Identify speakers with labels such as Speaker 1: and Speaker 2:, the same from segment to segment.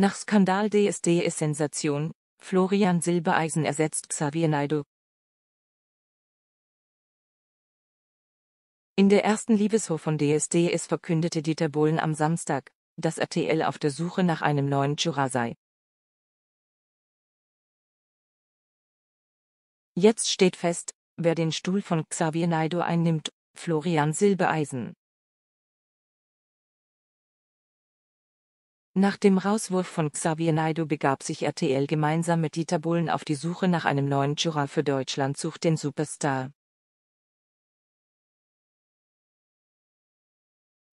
Speaker 1: Nach Skandal DSDS Sensation, Florian Silbereisen ersetzt Xavier Naidoo. In der ersten Liebeshof von DSDS verkündete Dieter Bohlen am Samstag, dass RTL auf der Suche nach einem neuen Jura sei. Jetzt steht fest, wer den Stuhl von Xavier Naidoo einnimmt, Florian Silbereisen. Nach dem Rauswurf von Xavier Naidoo begab sich RTL gemeinsam mit Dieter Bohlen auf die Suche nach einem neuen Jura für Deutschland sucht den Superstar.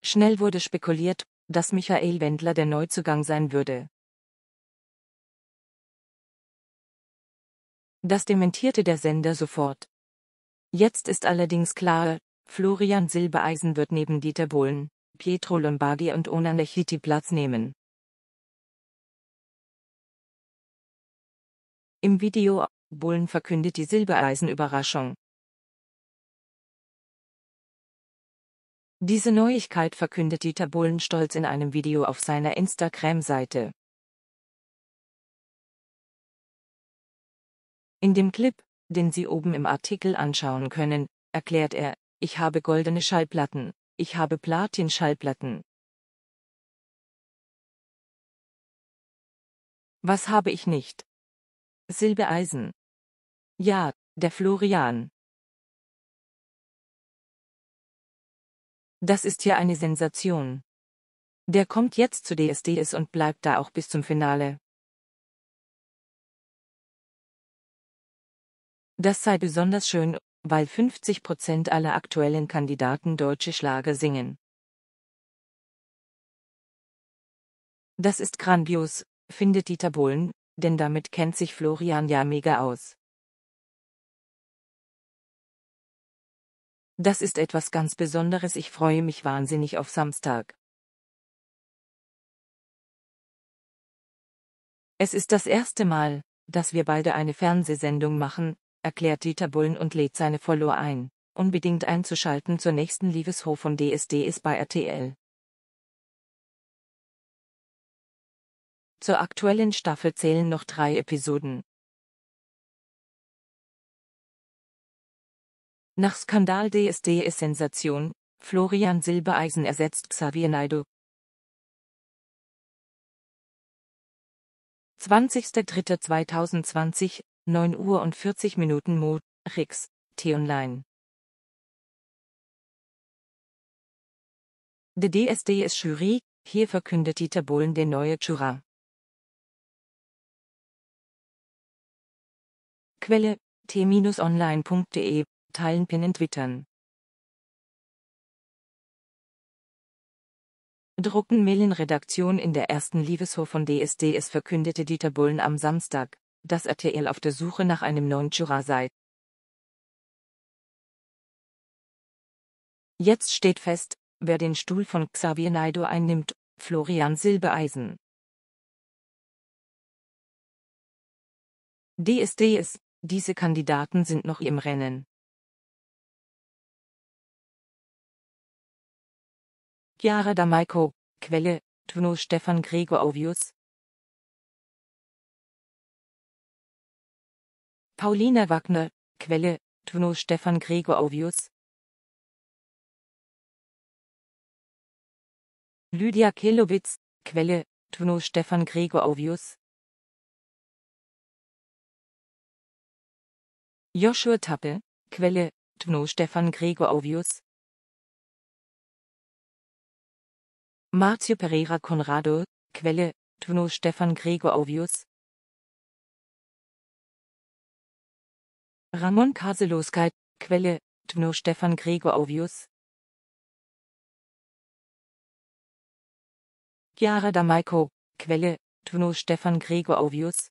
Speaker 2: Schnell wurde spekuliert, dass Michael Wendler der Neuzugang sein würde. Das dementierte
Speaker 1: der Sender sofort. Jetzt ist allerdings klar, Florian Silbereisen wird neben Dieter Bohlen, Pietro Lombardi und Onan Lechiti Platz nehmen.
Speaker 2: Im Video, Bullen verkündet die Silbereisen-Überraschung.
Speaker 1: Diese Neuigkeit verkündet Dieter Bullen stolz in einem Video auf seiner Instagram-Seite. In dem Clip, den Sie oben im Artikel anschauen können, erklärt er, ich habe goldene Schallplatten,
Speaker 2: ich habe Platin-Schallplatten. Was habe ich nicht? Silbereisen. Ja, der Florian.
Speaker 1: Das ist ja eine Sensation. Der kommt jetzt zu DSDS und bleibt da auch bis zum Finale. Das sei besonders schön, weil 50 Prozent aller aktuellen Kandidaten deutsche Schlager singen. Das ist grandios, findet Dieter Bohlen, denn damit kennt sich Florian ja mega aus.
Speaker 2: Das ist etwas ganz Besonderes, ich freue mich wahnsinnig auf Samstag.
Speaker 1: Es ist das erste Mal, dass wir beide eine Fernsehsendung machen, erklärt Dieter Bullen und lädt seine Follower ein, unbedingt einzuschalten zur nächsten Liebeshof von
Speaker 2: DSDS bei RTL. Zur aktuellen Staffel zählen noch drei Episoden.
Speaker 1: Nach Skandal DSDS Sensation, Florian Silbereisen ersetzt Xavier Naidoo. 20.03.2020, 9 Uhr und 40 Minuten Mo, Rix, T-Online.
Speaker 2: Die DSDS-Jury, hier verkündet Dieter Bohlen den neue Jura. Quelle t-online.de, teilen, pinnen, twittern.
Speaker 1: Drucken Redaktion in der ersten Liebeshof von DSDS verkündete Dieter Bullen am Samstag, dass RTL auf der Suche nach einem neuen Jura sei.
Speaker 2: Jetzt steht fest, wer den Stuhl von Xavier Naido einnimmt, Florian Silbereisen. DSDS, diese Kandidaten sind noch im Rennen. Chiara D'Amico, Quelle, Tno Stefan Gregor Gregorovius. Paulina Wagner, Quelle, Tno Stefan Gregor Gregorovius. Lydia Kelowitz, Quelle, Tno Stefan Gregor Gregorovius. Joshua Tappe, Quelle, Tno Stefan Gregor Ovius. Marzio Pereira Conrado, Quelle, Tno Stefan Gregor Ovius. Ramon Kaseloskeit, Quelle, Tno Stefan Gregor Ovius. Chiara D'Amico, Quelle, Tno Stefan Gregor Ovius.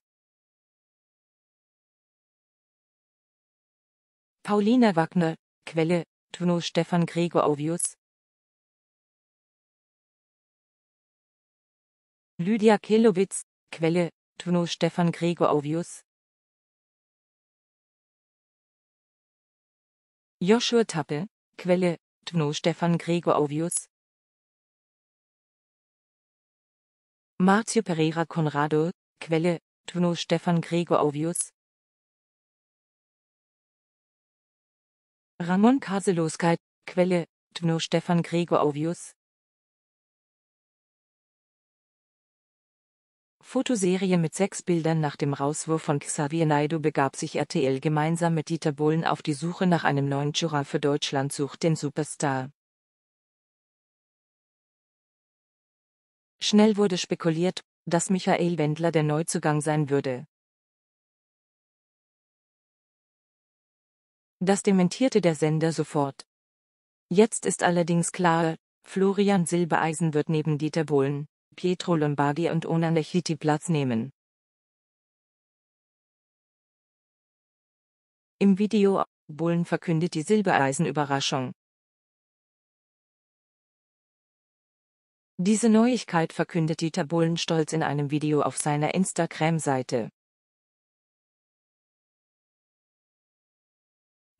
Speaker 2: Paulina Wagner, Quelle, Tuno Stefan Gregor Gregorovius. Lydia Kelowitz, Quelle, Tuno Stefan Gregor Gregorovius. Joshua Tappe, Quelle, Tuno Stefan Gregor Gregorovius. Marzio Pereira Conrado, Quelle, Tuno Stefan Gregor Gregorovius. Ramon Kaselowskij, Quelle, Tno Stefan Gregor Gregorovius.
Speaker 1: Fotoserie mit sechs Bildern nach dem Rauswurf von Xavier Naido begab sich RTL gemeinsam mit Dieter Bohlen auf die Suche nach einem neuen Juror für Deutschland sucht den Superstar.
Speaker 2: Schnell wurde spekuliert, dass Michael Wendler der Neuzugang sein würde.
Speaker 1: Das dementierte der Sender sofort. Jetzt ist allerdings klar, Florian Silbereisen wird neben Dieter Bohlen, Pietro Lombardi und Ona Echiti
Speaker 2: Platz nehmen. Im Video, Bohlen verkündet die Silbereisen-Überraschung.
Speaker 1: Diese Neuigkeit verkündet Dieter Bohlen stolz in einem Video auf seiner Instagram-Seite.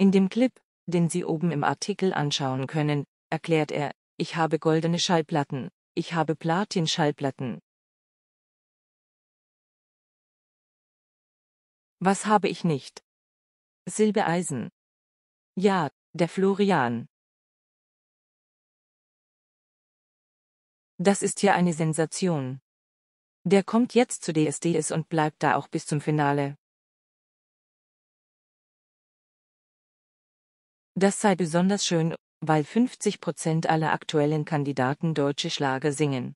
Speaker 1: In dem Clip, den Sie oben im Artikel anschauen können, erklärt er,
Speaker 2: ich habe goldene Schallplatten, ich habe Platin-Schallplatten. Was habe ich nicht? Silbereisen. Ja, der Florian. Das ist ja eine Sensation. Der kommt
Speaker 1: jetzt zu DSDS und bleibt da auch bis zum Finale. Das sei besonders schön, weil 50 Prozent aller aktuellen Kandidaten deutsche Schlager singen.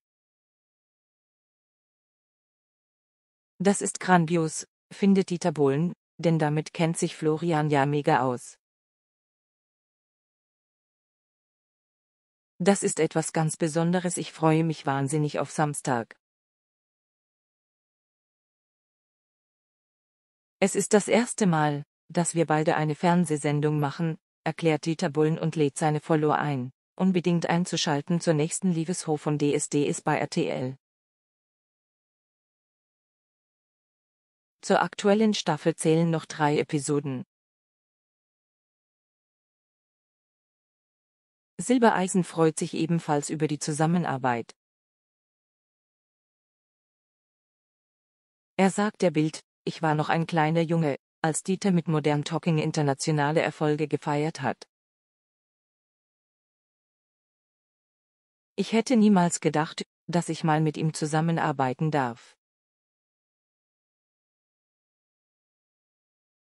Speaker 2: Das ist grandios, findet Dieter Bohlen, denn damit kennt sich Florian ja mega aus.
Speaker 1: Das ist etwas ganz Besonderes, ich freue mich wahnsinnig auf Samstag. Es ist das erste Mal, dass wir beide eine Fernsehsendung machen, erklärt Dieter Bullen und lädt seine Follower ein, unbedingt einzuschalten zur nächsten Liebeshof von DSD ist bei RTL.
Speaker 2: Zur aktuellen Staffel zählen noch drei Episoden. Silbereisen freut sich ebenfalls über die Zusammenarbeit.
Speaker 1: Er sagt der Bild, ich war noch ein kleiner Junge, als Dieter mit Modern Talking internationale Erfolge gefeiert hat. Ich hätte niemals gedacht, dass ich mal mit ihm zusammenarbeiten darf.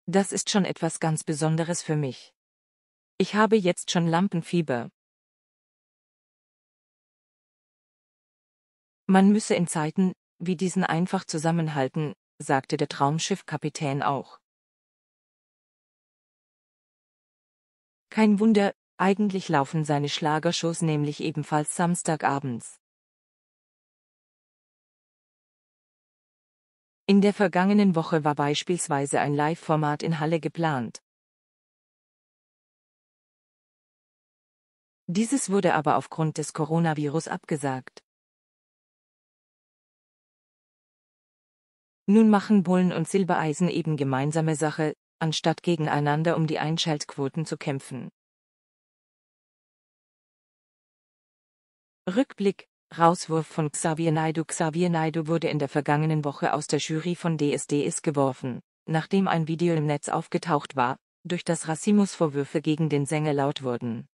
Speaker 2: Das ist schon etwas ganz Besonderes für mich. Ich habe jetzt schon Lampenfieber.
Speaker 1: Man müsse in Zeiten wie diesen einfach zusammenhalten, sagte der Traumschiffkapitän auch. Kein Wunder, eigentlich laufen seine Schlagershows nämlich ebenfalls samstagabends. In der vergangenen Woche war beispielsweise ein Live-Format in Halle geplant.
Speaker 2: Dieses wurde aber aufgrund des Coronavirus abgesagt.
Speaker 1: Nun machen Bullen und Silbereisen eben gemeinsame Sache, anstatt gegeneinander um die Einschaltquoten zu kämpfen. Rückblick Rauswurf von Xavier Naidu Xavier Naidu wurde in der vergangenen Woche aus der Jury von DSDS geworfen, nachdem ein Video im Netz aufgetaucht war, durch das Rassismusvorwürfe gegen den Sänger laut wurden.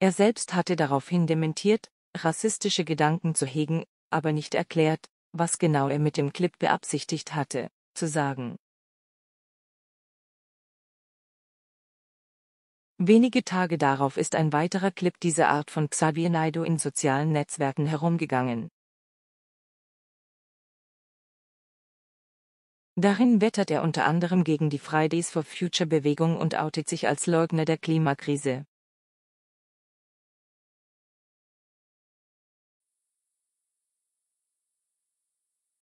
Speaker 1: Er selbst hatte daraufhin dementiert, rassistische Gedanken zu hegen, aber nicht erklärt, was genau er mit dem Clip beabsichtigt hatte, zu sagen. Wenige Tage darauf ist ein weiterer Clip dieser Art von Xavier Naido in sozialen Netzwerken herumgegangen. Darin wettert er unter anderem gegen die Fridays for Future Bewegung und outet sich als Leugner der
Speaker 2: Klimakrise.